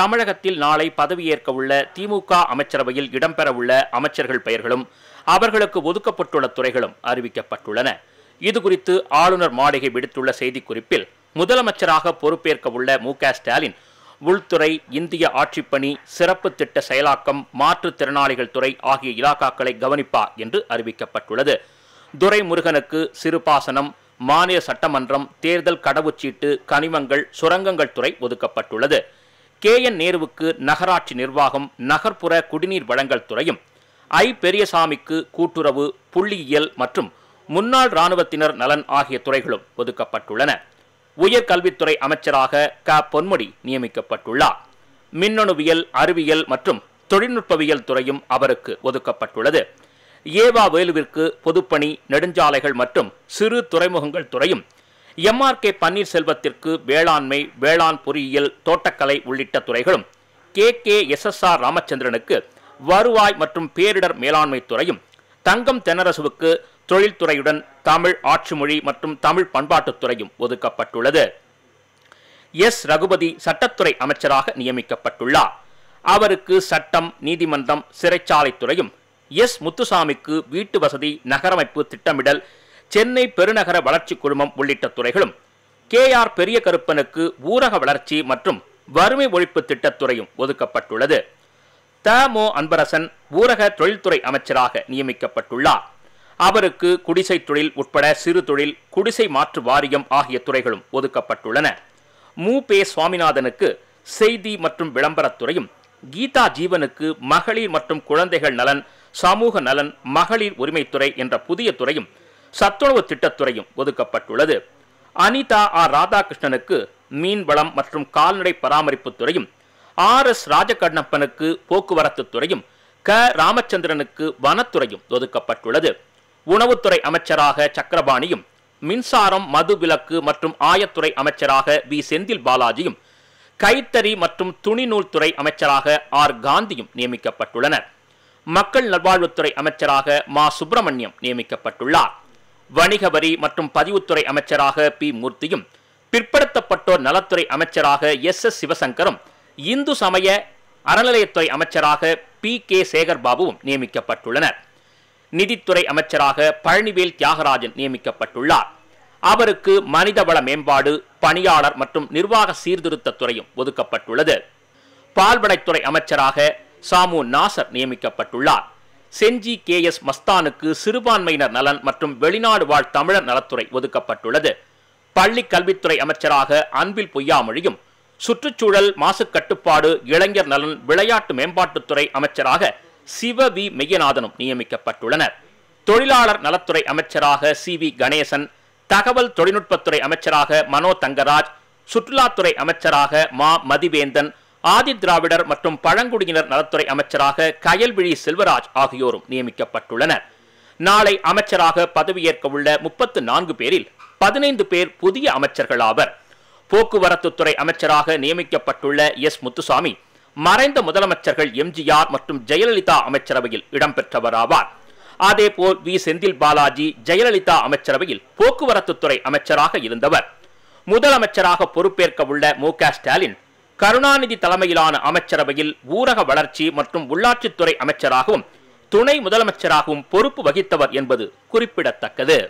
தமிழகத்தில் நாளை உள்ள திமுக அமைச்சரவையில் இடம்பெறவுள்ள அமைச்சர்கள் பெயர்களும் அவர்களுக்கு ஒதுக்கப்பட்டுள்ள துறைகளும் அறிவிக்கப்பட்டுள்ளன இதுகுறித்து ஆளுநர் மாளிகை விடுத்துள்ள செய்திக்குறிப்பில் முதலமைச்சராக பொறுப்பேற்கவுள்ள மு க ஸ்டாலின் உள்துறை இந்திய ஆட்சிப்பணி சிறப்பு திட்ட செயலாக்கம் மாற்றுத்திறனாளிகள் துறை ஆகிய இலாக்காக்களை கவனிப்பார் என்று அறிவிக்கப்பட்டுள்ளது துரைமுருகனுக்கு சிறுபாசனம் மாநில சட்டமன்றம் தேர்தல் கடவுச்சீட்டு கனிமங்கள் சுரங்கங்கள் துறை ஒதுக்கப்பட்டுள்ளது கே என் நேருவுக்கு நகராட்சி நிர்வாகம் நகர்ப்புற குடிநீர் வழங்கல் துறையும் ஐ பெரியசாமிக்கு கூட்டுறவு புள்ளியியல் மற்றும் முன்னாள் இராணுவத்தினர் நலன் ஆகிய துறைகளும் ஒதுக்கப்பட்டுள்ளன உயர்கல்வித்துறை அமைச்சராக க பொன்முடி நியமிக்கப்பட்டுள்ளார் மின்னணுவியல் அறிவியல் மற்றும் தொழில்நுட்பவியல் துறையும் அவருக்கு ஒதுக்கப்பட்டுள்ளது ஏவா வேலுவிற்கு பொதுப்பணி நெடுஞ்சாலைகள் மற்றும் சிறு துறைமுகங்கள் துறையும் எம்ஆர் கே பன்னீர்செல்வத்திற்கு வேளாண்மை வேளாண் பொறியியல் தோட்டக்கலை உள்ளிட்ட துறைகளும் கே கே ராமச்சந்திரனுக்கு வருவாய் மற்றும் பேரிடர் மேலாண்மை துறையும் தங்கம் தென்னரசுவுக்கு தொழில்துறையுடன் தமிழ் ஆட்சி மொழி மற்றும் தமிழ் பண்பாட்டுத் துறையும் ஒதுக்கப்பட்டுள்ளது எஸ் ரகுபதி சட்டத்துறை அமைச்சராக நியமிக்கப்பட்டுள்ளார் அவருக்கு சட்டம் நீதிமன்றம் சிறைச்சாலை துறையும் எஸ் முத்துசாமிக்கு வீட்டு வசதி நகரமைப்பு திட்டமிடல் சென்னை பெருநகர வளர்ச்சி குழுமம் உள்ளிட்ட துறைகளும் கே ஆர் பெரிய கருப்பனுக்கு ஊரக வளர்ச்சி மற்றும் வறுமை ஒழிப்பு திட்டத்துறையும் ஒதுக்கப்பட்டுள்ளது த மோ அன்பரசன் ஊரக தொழில்துறை அமைச்சராக நியமிக்கப்பட்டுள்ளார் அவருக்கு குடிசை தொழில் உட்பட சிறு தொழில் குடிசை மாற்று வாரியம் ஆகிய துறைகளும் ஒதுக்கப்பட்டுள்ளன மு பே சுவாமிநாதனுக்கு செய்தி மற்றும் விளம்பரத்துறையும் கீதா ஜீவனுக்கு மகளிர் மற்றும் குழந்தைகள் நலன் சமூக நலன் மகளிர் உரிமைத்துறை என்ற புதிய துறையும் சத்துணவு திட்டத்துறையும் ஒதுக்கப்பட்டுள்ளது அனிதா ஆர் ராதாகிருஷ்ணனுக்கு மீன்வளம் மற்றும் கால்நடை பராமரிப்பு துறையும் ஆர் எஸ் ராஜகண்ணப்பனுக்கு போக்குவரத்து துறையும் க ராமச்சந்திரனுக்கு வனத்துறையும் ஒதுக்கப்பட்டுள்ளது உணவுத்துறை அமைச்சராக சக்கரபாணியும் மின்சாரம் மது விலக்கு மற்றும் ஆயத்துறை அமைச்சராக வி செந்தில் பாலாஜியும் கைத்தறி மற்றும் துணிநூல் துறை அமைச்சராக ஆர் காந்தியும் நியமிக்கப்பட்டுள்ளனர் மக்கள் நல்வாழ்வுத்துறை அமைச்சராக மா சுப்பிரமணியம் நியமிக்கப்பட்டுள்ளார் வணிக வரி மற்றும் பதிவுத்துறை அமைச்சராக பி மூர்த்தியும் பிற்படுத்தப்பட்டோர் நலத்துறை அமைச்சராக எஸ் எஸ் சிவசங்கரும் இந்து சமய அறநிலையத்துறை அமைச்சராக பி கே சேகர் பாபுவும் நியமிக்கப்பட்டுள்ளனர் நிதித்துறை அமைச்சராக பழனிவேல் தியாகராஜன் நியமிக்கப்பட்டுள்ளார் அவருக்கு மனிதவள மேம்பாடு பணியாளர் மற்றும் நிர்வாக சீர்திருத்த துறையும் ஒதுக்கப்பட்டுள்ளது பால்வனைத்துறை அமைச்சராக சாமு நாசர் நியமிக்கப்பட்டுள்ளார் செஞ்சி கே எஸ் மஸ்தானுக்கு சிறுபான்மையினர் நலன் மற்றும் வெளிநாடு வாழ் தமிழர் நலத்துறை ஒதுக்கப்பட்டுள்ளது பள்ளி கல்வித்துறை அமைச்சராக அன்பில் பொய்யாமொழியும் சுற்றுச்சூழல் மாசு கட்டுப்பாடு இளைஞர் நலன் விளையாட்டு மேம்பாட்டுத்துறை அமைச்சராக சிவ வி மெய்யநாதனும் நியமிக்கப்பட்டுள்ளனர் தொழிலாளர் நலத்துறை அமைச்சராக சி வி கணேசன் தகவல் தொழில்நுட்பத்துறை அமைச்சராக மனோ தங்கராஜ் சுற்றுலாத்துறை அமைச்சராக மா மதிவேந்தன் ஆதி திராவிடர் மற்றும் பழங்குடியினர் நலத்துறை அமைச்சராக கயல்விழி செல்வராஜ் ஆகியோரும் நியமிக்கப்பட்டுள்ளனர் நாளை அமைச்சராக பதவியேற்க உள்ள முப்பத்து நான்கு பேரில் பதினைந்து பேர் புதிய அமைச்சர்களாவர் போக்குவரத்துத்துறை அமைச்சராக நியமிக்கப்பட்டுள்ள எஸ் முத்துசாமி மறைந்த முதலமைச்சர்கள் எம்ஜிஆர் மற்றும் ஜெயலலிதா அமைச்சரவையில் இடம்பெற்றவராவார் அதேபோல் வி செந்தில் பாலாஜி ஜெயலலிதா அமைச்சரவையில் போக்குவரத்துத்துறை அமைச்சராக இருந்தவர் முதலமைச்சராக பொறுப்பேற்க உள்ள மு ஸ்டாலின் கருணாநிதி தலைமையிலான அமைச்சரவையில் ஊரக வளர்ச்சி மற்றும் உள்ளாட்சித்துறை அமைச்சராகவும் துணை முதலமைச்சராகவும் பொறுப்பு வகித்தவர் என்பது குறிப்பிடத்தக்கது